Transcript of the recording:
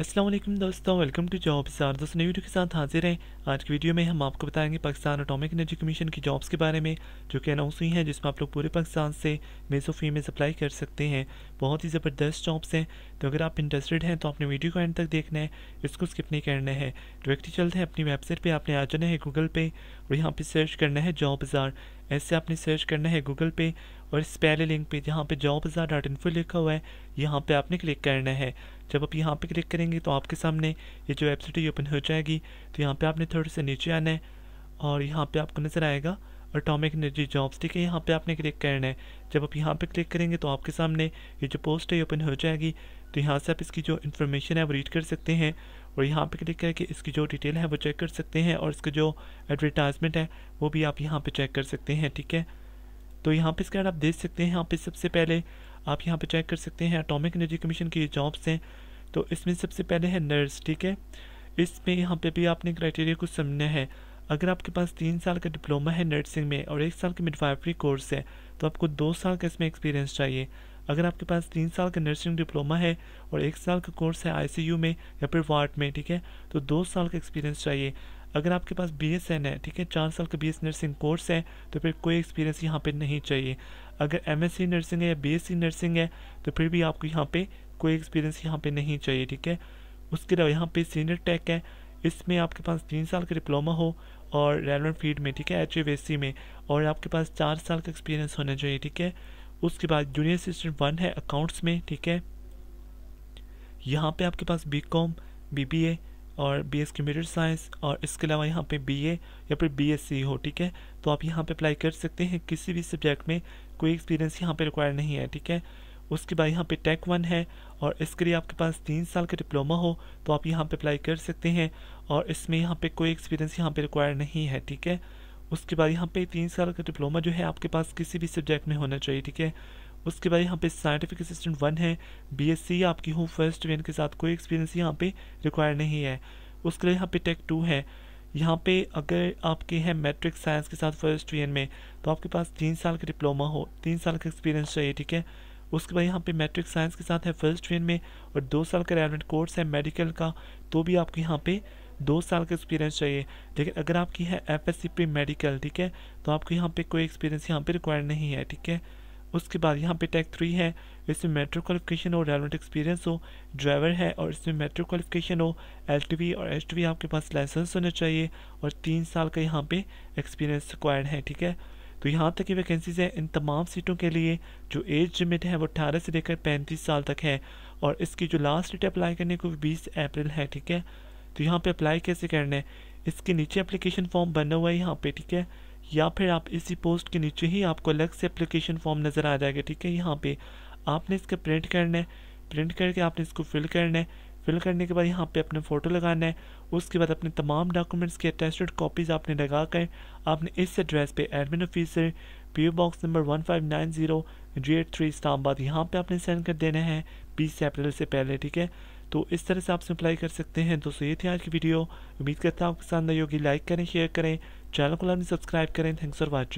असलम दोस्तों welcome to job सार दोस्तों नई वीडियो के साथ हाजिर हैं आज की वीडियो में हम आपको बताएंगे पाकिस्तान अटोमिक एनर्जी कमीशन की जॉब्स के बारे में जो कि अनाउंस हुई हैं जिसमें आप लोग पूरे पाकिस्तान से मेसो फी में अप्लाई कर सकते हैं बहुत ही ज़बरदस्त जॉब्स हैं तो अगर आप इंटरेस्टेड हैं तो आपने वीडियो को एंड तक देखना है इसको स्किप नहीं करना है डायरेक्टली चलते हैं अपनी वेबसाइट पर आपने आ जाना है गूगल पे और यहाँ पर सर्च करना है जॉब बाज़ार ऐसे आपने सर्च करना है गूगल पे और इस पहले लिंक पे जहाँ पे जॉब हज़ार डॉट इन्फो लिखा हुआ है यहाँ पे आपने क्लिक करना है जब आप यहाँ पे क्लिक करेंगे तो आपके सामने ये जो वेबसाइट है ओपन हो जाएगी तो यहाँ पे आपने थोड़े से नीचे आना है और यहाँ पे आपको नज़र आएगा अटोमिक एनर्जी जॉब्स ठीक है यहाँ पर आपने क्लिक करना है जब आप यहाँ पर क्लिक करेंगे तो आपके सामने ये जो पोस्ट है ओपन हो जाएगी तो यहाँ से आप इसकी जो इन्फॉर्मेशन है वो रीड कर सकते हैं और यहाँ पे क्लिक करके इसकी जो डिटेल है वो चेक कर सकते हैं और इसका जो एडवर्टाइजमेंट है वो भी आप यहाँ पे चेक कर सकते हैं ठीक है तो यहाँ पे इसके आप देख सकते हैं यहाँ पे सबसे पहले आप यहाँ पे चेक कर सकते हैं अटोमिक एनर्जी कमीशन की जॉब्स हैं तो इसमें सबसे पहले है नर्स ठीक है इसमें यहाँ पर भी आपने क्राइटेरिया को समझना है अगर आपके पास तीन साल का डिप्लोमा है नर्सिंग में और एक साल का मिडवाइफरी कोर्स है तो आपको दो साल का इसमें एक्सपीरियंस चाहिए अगर आपके पास तीन साल का नर्सिंग डिप्लोमा है और एक साल का कोर्स है आईसीयू में या फिर वार्ड में ठीक है तो दो साल का एक्सपीरियंस चाहिए अगर आपके पास बी एस एन है ठीक है चार साल का बी एस नर्सिंग कोर्स है तो फिर कोई एक्सपीरियंस यहाँ पे नहीं चाहिए अगर एम एस सी नर्सिंग है या बी एस सी नर्सिंग है तो फिर भी आपको यहाँ पे कोई एक्सपीरियंस यहाँ पे नहीं चाहिए ठीक है उसके अलावा यहाँ पे सीनियर टेक है इसमें आपके पास तीन साल का डिप्लोमा हो और रेलवेंट फील्ड में ठीक है एच में और आपके पास चार साल का एक्सपीरियंस होना चाहिए ठीक है उसके बाद जूनियर असिस्टेंट वन है अकाउंट्स में ठीक है यहाँ पे आपके पास B com B B A और बी एस कंप्यूटर साइंस और इसके अलावा यहाँ पे बी ए या फिर बी एस सी हो ठीक है तो आप यहाँ पे अप्लाई कर सकते हैं किसी भी सब्जेक्ट में कोई एक्सपीरियंस यहाँ पे रिक्वायर नहीं है ठीक है उसके बाद यहाँ पे टेक वन है और इसके लिए आपके पास तीन साल का डिप्लोमा हो तो आप यहाँ पे अप्लाई कर सकते हैं और इसमें यहाँ पे कोई एक्सपीरियंस यहाँ पे रिक्वायर नहीं है ठीक है उसके बाद यहाँ पे तीन साल का डिप्लोमा जो है आपके पास किसी भी सब्जेक्ट में होना चाहिए ठीक है उसके बाद यहाँ पे साइंटिफिक असिस्टेंट वन है बीएससी आपकी हो फर्स्ट वेन के साथ कोई एक्सपीरियंस यहाँ पे रिक्वायर नहीं है उसके लिए यहाँ पे टेक टू है यहाँ पे अगर आपके हैं मैट्रिक साइंस के साथ फर्स्ट वेन में तो आपके पास तीन साल का डिप्लोमा हो तीन साल का एक्सपीरियंस चाहिए ठीक है उसके बाद यहाँ पे मैट्रिक साइंस के साथ है फर्स्ट वेन में और दो साल का रेलेवेंट कोर्स है मेडिकल का तो भी आपके यहाँ पे दो साल का एक्सपीरियंस चाहिए लेकिन अगर आपकी है एफ एस मेडिकल ठीक है तो आपको यहाँ पे कोई एक्सपीरियंस यहाँ पे रिक्वायर्ड नहीं है ठीक है उसके बाद यहाँ पे टैग थ्री है इसमें मेट्रो क्वालिफिकेशन हो रेलवेंट एक्सपीरियंस हो ड्राइवर है और इसमें मेट्रो क्वालिफिकेशन हो एल और एच आपके पास लाइसेंस होना चाहिए और तीन साल का यहाँ पे एक्सपीरियंस रिक्वायर्ड है ठीक है तो यहाँ तक की वैकेंसीज़ हैं इन तमाम सीटों के लिए जो एज लिमिट है वो अठारह से लेकर पैंतीस साल तक है और इसकी जो लास्ट डेट अप्लाई करने को बीस अप्रैल है ठीक है तो यहाँ पे अप्लाई कैसे करना है इसके नीचे एप्लीकेशन फॉर्म बना हुआ है यहाँ पे ठीक है या फिर आप इसी पोस्ट के नीचे ही आपको अलग से एप्लीकेशन फॉर्म नज़र आ जाएगा ठीक है यहाँ पे आपने इसका प्रिंट करना है प्रिंट करके आपने इसको फिल करना है फिल करने के बाद यहाँ पे अपने फ़ोटो लगाना है उसके बाद अपने तमाम डॉक्यूमेंट्स की अटेस्टेड कॉपीज़ आपने लगा कर आपने इस एड्रेस पे admin officer P O box number one five nine zero G eight three Islamabad यहाँ पर आपने सेंड कर देना है बीस अप्रैल से पहले ठीक है तो इस तरह से आप अप्लाई कर सकते हैं दोस्तों ये थी आज की वीडियो उम्मीद करता हूँ आपको पसंद आई होगी लाइक करें शेयर करें चैनल को लाइन सब्सक्राइब करें थैंक्स फॉर वॉचिंग